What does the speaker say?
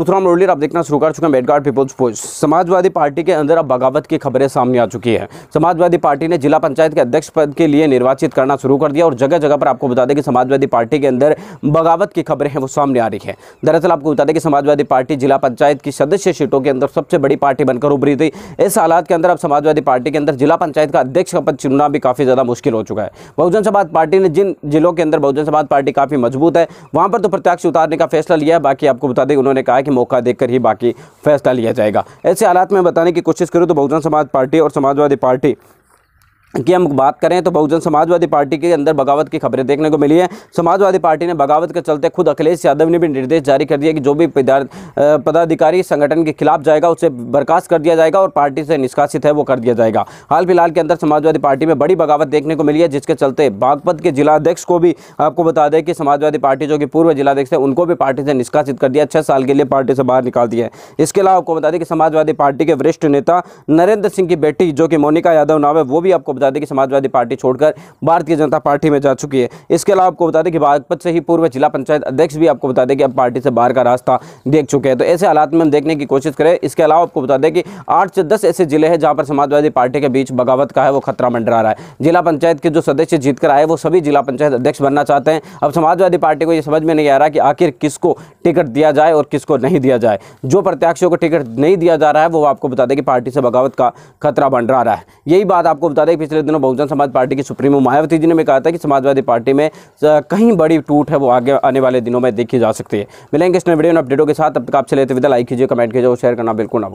उत्तराम रोडलियर आप देखना शुरू कर चुके हैं बेडगार्ड पीपुल्स पोस्ट समाजवादी पार्टी के अंदर अब बगावत की खबरें सामने आ चुकी हैं समाजवादी पार्टी ने जिला पंचायत के अध्यक्ष पद के लिए निर्वाचित करना शुरू कर दिया और जगह जगह पर आपको बता दें कि समाजवादी पार्टी के अंदर बगावत की खबरें हैं वो सामने आ रही है दरअसल आपको बता दें कि समाजवादी पार्टी जिला पंचायत की सदस्य सीटों के अंदर सबसे बड़ी पार्टी बनकर उभरी थी इस हालात के अंदर अब समाजवादी पार्टी के अंदर जिला पंचायत का अध्यक्ष का पद चुनना भी काफ़ी ज़्यादा मुश्किल हो चुका है बहुजन समाज पार्टी ने जिन जिलों के अंदर बहुजन समाज पार्टी काफ़ी मजबूत है वहाँ पर तो प्रत्यक्ष उतारने का फैसला लिया है बाकी आपको बता दें उन्होंने कहा कि मौका देखकर ही बाकी फैसला लिया जाएगा ऐसे हालात में बताने की कोशिश करूँ तो बहुजन समाज पार्टी और समाजवादी पार्टी की हम बात करें तो बहुजन समाजवादी पार्टी के अंदर बगावत की खबरें देखने को मिली है समाजवादी पार्टी ने बगावत के चलते खुद अखिलेश यादव ने भी निर्देश जारी कर दिया कि जो भी पदाधिकारी संगठन के खिलाफ जाएगा उसे बर्खास्त कर दिया जाएगा और पार्टी से निष्कासित है वो कर दिया जाएगा हाल फिलहाल के अंदर समाजवादी पार्टी में बड़ी बगावत देखने को मिली है जिसके चलते बागपत के जिलाध्यक्ष को भी आपको बता दें कि समाजवादी पार्टी जो कि पूर्व जिलाध्यक्ष है उनको भी पार्टी से निष्कासित कर दिया छः साल के लिए पार्टी से बाहर निकाल दिया है इसके अलावा आपको बता दें कि समाजवादी पार्टी के वरिष्ठ नेता नरेंद्र सिंह की बेटी जो कि मोनिका यादव नाम है वो भी आपको बता दें कि समाजवादी पार्टी छोड़कर भारतीय जनता पार्टी में जा चुकी है इसके अलावा आपको बता दें कि भाजपा से ही पूर्व जिला पंचायत अध्यक्ष भी आपको बता दें कि अब पार्टी से बाहर का रास्ता देख चुके हैं तो ऐसे हालात में हम देखने की कोशिश करें इसके अलावा आपको बता दें कि आठ से दस ऐसे जिले हैं जहाँ पर समाजवादी पार्टी के बीच बगावत का है वो खतरा मंडरा रहा है जिला पंचायत के जो सदस्य जीतकर आए वो सभी जिला पंचायत अध्यक्ष बनना चाहते हैं अब समाजवादी पार्टी को ये समझ में नहीं आ रहा कि आखिर किसको टिकट दिया जाए और किसको नहीं दिया जाए जो प्रत्याशियों को टिकट नहीं दिया जा रहा है वो आपको बता दें कि पार्टी से बगावत का खतरा बन रहा है यही बात आपको बता दें कि पिछले दिनों बहुजन समाज पार्टी की सुप्रीमो मायावती जी ने भी कहा था कि समाजवादी पार्टी में कहीं बड़ी टूट है वो आगे आने वाले दिनों में देखी जा सकती है मिलेंगे इस वीडियो अपडेटों के साथ अब तक आपसे लेते विदा लाइक कीजिए कमेंट कीजिए और शेयर करना बिल्कुल ना भूल